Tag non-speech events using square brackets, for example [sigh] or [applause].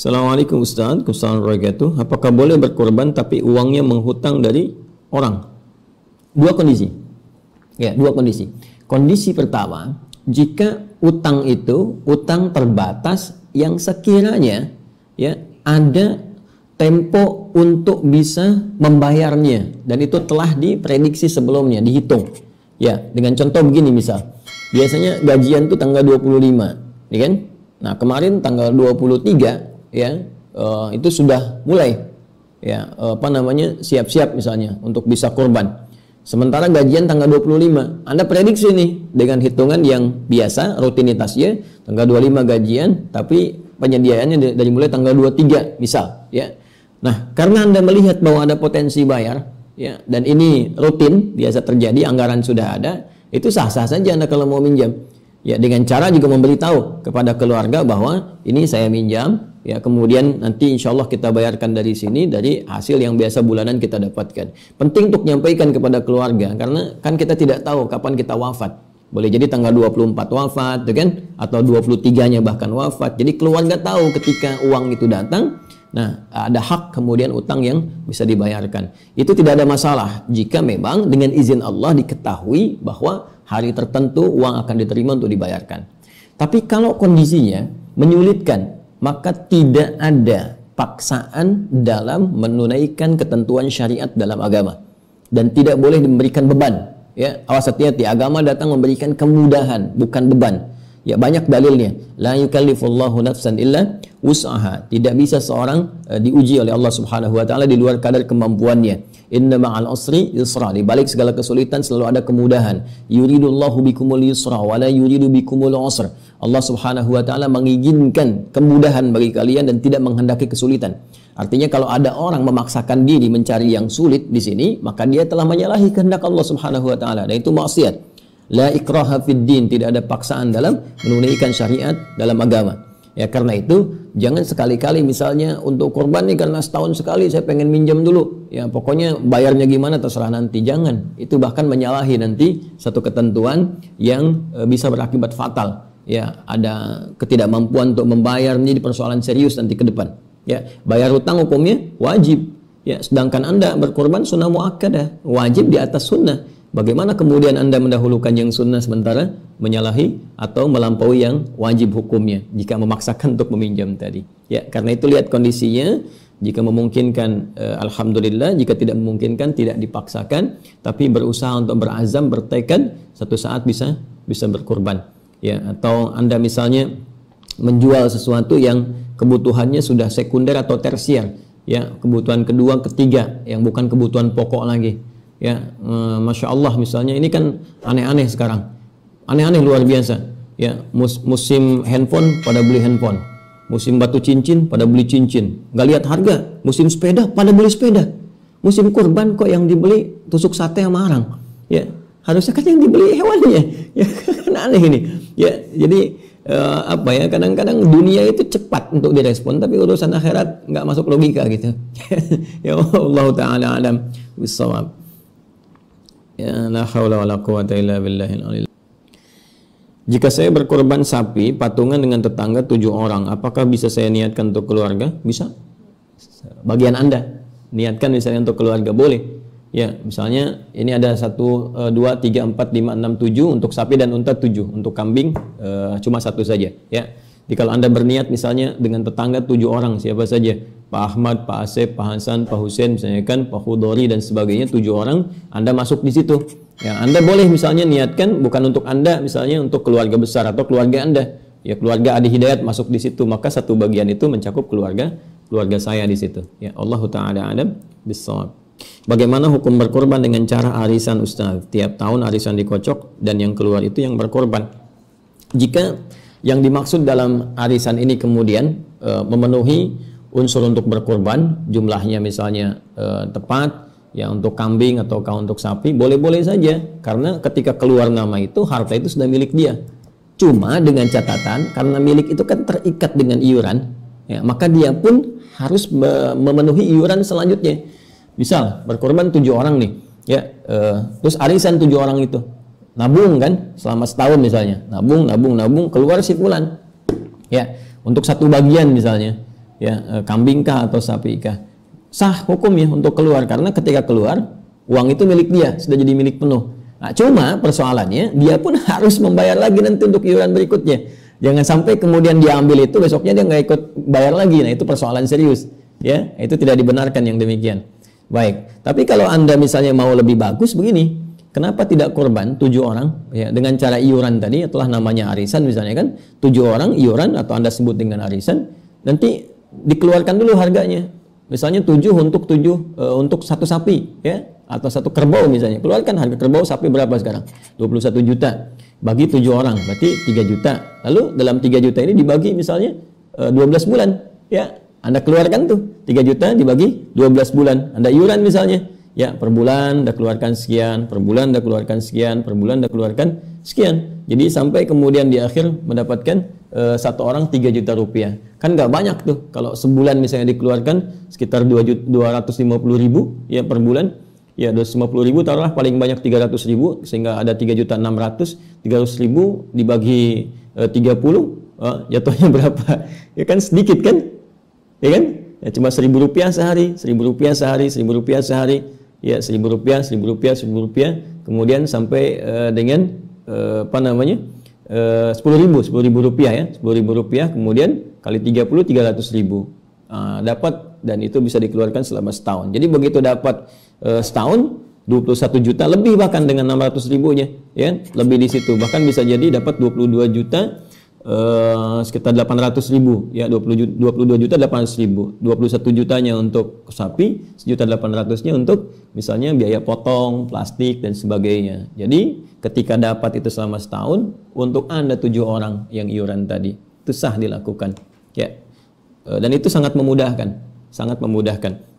Assalamualaikum Ustaz, ustadz warahmatullahi wabarakatuh. Apakah boleh berkorban tapi uangnya menghutang dari orang? Dua kondisi. Ya, dua kondisi. Kondisi pertama, jika utang itu utang terbatas yang sekiranya ya ada tempo untuk bisa membayarnya dan itu telah diprediksi sebelumnya, dihitung. Ya, dengan contoh begini misal. Biasanya gajian tuh tanggal 25, ya kan? Nah, kemarin tanggal 23 ya uh, itu sudah mulai ya uh, apa namanya siap-siap misalnya untuk bisa kurban. Sementara gajian tanggal 25, Anda prediksi nih dengan hitungan yang biasa rutinitasnya tanggal 25 gajian tapi penyediaannya dari mulai tanggal 23 misal ya. Nah, karena Anda melihat bahwa ada potensi bayar ya dan ini rutin biasa terjadi anggaran sudah ada, itu sah-sah saja Anda kalau mau minjam ya dengan cara juga memberitahu kepada keluarga bahwa ini saya minjam ya kemudian nanti insya Allah kita bayarkan dari sini dari hasil yang biasa bulanan kita dapatkan penting untuk menyampaikan kepada keluarga karena kan kita tidak tahu kapan kita wafat boleh jadi tanggal 24 wafat gitu kan atau 23 nya bahkan wafat jadi keluarga tahu ketika uang itu datang Nah, ada hak kemudian utang yang bisa dibayarkan. Itu tidak ada masalah jika memang dengan izin Allah diketahui bahwa hari tertentu uang akan diterima untuk dibayarkan. Tapi kalau kondisinya menyulitkan, maka tidak ada paksaan dalam menunaikan ketentuan syariat dalam agama dan tidak boleh memberikan beban ya awas hati-hati agama datang memberikan kemudahan bukan beban Ya banyak dalilnya. La yukallifullahu nafsan illa wus'aha. Tidak bisa seorang uh, diuji oleh Allah Subhanahu wa taala di luar kadar kemampuannya. Inna ma'al usri yusra. Di balik segala kesulitan selalu ada kemudahan. Yuridullahu bikumul yusra wa la yuridu bikumul usr. Allah Subhanahu wa taala mengizinkan kemudahan bagi kalian dan tidak menghendaki kesulitan. Artinya kalau ada orang memaksakan diri mencari yang sulit di sini, maka dia telah menyalahi kehendak Allah Subhanahu wa taala dan itu maksiat. La ikraha fid din, tidak ada paksaan dalam menunaikan syariat dalam agama. Ya karena itu jangan sekali-kali misalnya untuk kurban nih karena setahun sekali saya pengen minjam dulu. Ya pokoknya bayarnya gimana terserah nanti. Jangan. Itu bahkan menyalahi nanti satu ketentuan yang e, bisa berakibat fatal. Ya ada ketidakmampuan untuk membayar menjadi persoalan serius nanti ke depan. Ya bayar hutang hukumnya wajib. Ya sedangkan Anda berkorban sunnah muakkadah, wajib di atas sunnah Bagaimana kemudian Anda mendahulukan yang sunnah sementara menyalahi atau melampaui yang wajib hukumnya jika memaksakan untuk meminjam tadi. Ya, karena itu lihat kondisinya. Jika memungkinkan, eh, alhamdulillah. Jika tidak memungkinkan, tidak dipaksakan, tapi berusaha untuk berazam, bertekad satu saat bisa bisa berkorban Ya, atau Anda misalnya menjual sesuatu yang kebutuhannya sudah sekunder atau tersier, ya kebutuhan kedua, ketiga yang bukan kebutuhan pokok lagi ya e, masya Allah misalnya ini kan aneh-aneh sekarang aneh-aneh luar biasa ya Mus musim handphone pada beli handphone musim batu cincin pada beli cincin nggak lihat harga musim sepeda pada beli sepeda musim kurban kok yang dibeli tusuk sate sama arang ya harusnya kan yang dibeli hewannya [laughs] ya kan aneh ini ya jadi uh, apa ya kadang-kadang dunia itu cepat untuk direspon tapi urusan akhirat nggak masuk logika gitu [laughs] ya Allah taala alam bisawab Ya, Jika saya berkorban sapi patungan dengan tetangga tujuh orang, apakah bisa saya niatkan untuk keluarga? Bisa. Bagian Anda niatkan misalnya untuk keluarga boleh. Ya, misalnya ini ada satu, eh, dua, tiga, empat, lima, enam, tujuh untuk sapi dan unta tujuh untuk kambing eh, cuma satu saja. Ya, jadi kalau anda berniat misalnya dengan tetangga tujuh orang siapa saja Pak Ahmad, Pak Asep, Pak Hasan, Pak Husain misalnya kan, Pak hudori dan sebagainya tujuh orang, Anda masuk di situ. Ya, Anda boleh misalnya niatkan bukan untuk Anda, misalnya untuk keluarga besar atau keluarga Anda. Ya, keluarga Adi Hidayat masuk di situ, maka satu bagian itu mencakup keluarga keluarga saya di situ. Ya, Allah taala Adam, bisawab. Bagaimana hukum berkorban dengan cara arisan Ustaz? Tiap tahun arisan dikocok dan yang keluar itu yang berkorban. Jika yang dimaksud dalam arisan ini kemudian uh, memenuhi unsur untuk berkorban jumlahnya misalnya e, tepat, ya untuk kambing atau untuk sapi, boleh-boleh saja. Karena ketika keluar nama itu, harta itu sudah milik dia. Cuma dengan catatan, karena milik itu kan terikat dengan iuran, ya, maka dia pun harus memenuhi iuran selanjutnya. Misal, berkorban tujuh orang nih, ya, e, terus arisan tujuh orang itu, nabung kan selama setahun misalnya, nabung, nabung, nabung, keluar si bulan ya, untuk satu bagian misalnya, ya e, kambingkah atau sapikah sah hukum ya untuk keluar karena ketika keluar uang itu milik dia sudah jadi milik penuh nah, cuma persoalannya dia pun [laughs] harus membayar lagi nanti untuk iuran berikutnya jangan sampai kemudian dia ambil itu besoknya dia nggak ikut bayar lagi nah itu persoalan serius ya itu tidak dibenarkan yang demikian baik tapi kalau anda misalnya mau lebih bagus begini kenapa tidak korban tujuh orang ya dengan cara iuran tadi itulah namanya arisan misalnya kan tujuh orang iuran atau anda sebut dengan arisan nanti dikeluarkan dulu harganya. Misalnya tujuh untuk tujuh e, untuk satu sapi ya atau satu kerbau misalnya. Keluarkan harga kerbau sapi berapa sekarang? 21 juta. Bagi tujuh orang berarti 3 juta. Lalu dalam 3 juta ini dibagi misalnya e, eh, 12 bulan ya. Anda keluarkan tuh 3 juta dibagi 12 bulan. Anda iuran misalnya ya per bulan dah keluarkan sekian per bulan dah keluarkan sekian per bulan dah keluarkan sekian jadi sampai kemudian di akhir mendapatkan e, satu orang 3 juta rupiah kan nggak banyak tuh kalau sebulan misalnya dikeluarkan sekitar 2 250 ribu ya per bulan ya 250 ribu taruhlah paling banyak 300 ribu sehingga ada 3 juta 600 300 ribu dibagi e, 30 oh, jatuhnya [laughs] berapa ya kan sedikit kan ya kan ya, cuma seribu rupiah sehari seribu rupiah sehari seribu rupiah sehari ya seribu rupiah seribu rupiah seribu rupiah kemudian sampai uh, dengan uh, apa namanya eh, sepuluh ribu sepuluh ribu rupiah ya sepuluh ribu rupiah kemudian kali tiga puluh, tiga ratus ribu uh, dapat dan itu bisa dikeluarkan selama setahun jadi begitu dapat uh, setahun 21 juta lebih bahkan dengan 600 ribunya ya lebih di situ bahkan bisa jadi dapat 22 juta eh, sekitar 800 ribu ya 20 juta, 22 juta 800 ribu 21 jutanya untuk sapi 1 800 nya untuk misalnya biaya potong plastik dan sebagainya jadi ketika dapat itu selama setahun untuk anda tujuh orang yang iuran tadi itu sah dilakukan ya eh, dan itu sangat memudahkan sangat memudahkan